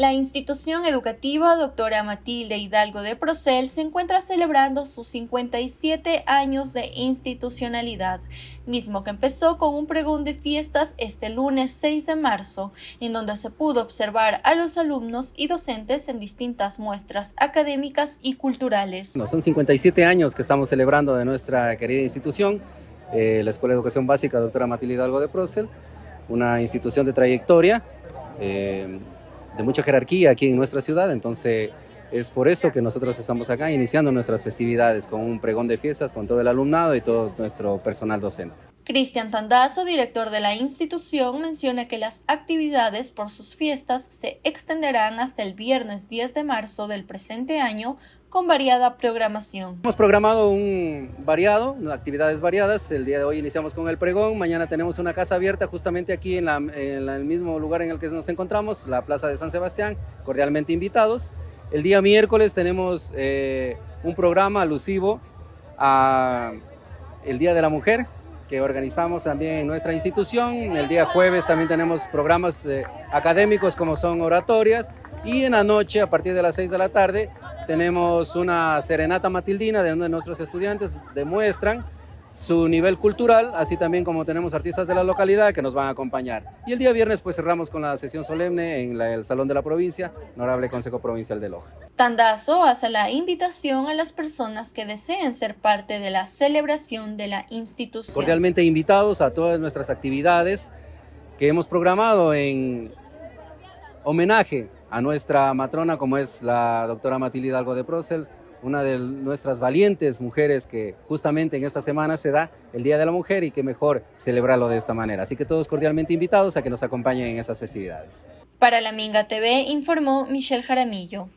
La institución educativa doctora Matilde Hidalgo de Procel se encuentra celebrando sus 57 años de institucionalidad, mismo que empezó con un pregón de fiestas este lunes 6 de marzo, en donde se pudo observar a los alumnos y docentes en distintas muestras académicas y culturales. son 57 años que estamos celebrando de nuestra querida institución, eh, la Escuela de Educación Básica doctora Matilde Hidalgo de Procel, una institución de trayectoria. Eh, de mucha jerarquía aquí en nuestra ciudad, entonces es por eso que nosotros estamos acá iniciando nuestras festividades con un pregón de fiestas con todo el alumnado y todo nuestro personal docente. Cristian Tandazo, director de la institución, menciona que las actividades por sus fiestas se extenderán hasta el viernes 10 de marzo del presente año con variada programación. Hemos programado un variado, actividades variadas. El día de hoy iniciamos con el pregón, mañana tenemos una casa abierta justamente aquí en, el mismo lugar en el que nos encontramos, la Plaza de San Sebastián, cordialmente invitados. El día miércoles tenemos eh, un programa alusivo a el Día de la Mujer, que organizamos también en nuestra institución. El día jueves también tenemos programas eh, académicos como son oratorias y en la noche a partir de las 6 de la tarde tenemos una serenata matildina de donde nuestros estudiantes demuestran su nivel cultural, así también como tenemos artistas de la localidad que nos van a acompañar. Y el día viernes pues cerramos con la sesión solemne en el Salón de la Provincia, honorable Consejo Provincial de Loja. Tandazo hace la invitación a las personas que deseen ser parte de la celebración de la institución. Cordialmente invitados a todas nuestras actividades que hemos programado en homenaje a nuestra matrona como es la doctora Matilde Hidalgo de Procel, una de nuestras valientes mujeres que justamente en esta semana se da el Día de la Mujer y que mejor celebrarlo de esta manera. Así que todos cordialmente invitados a que nos acompañen en esas festividades. Para la Minga TV informó Michelle Jaramillo.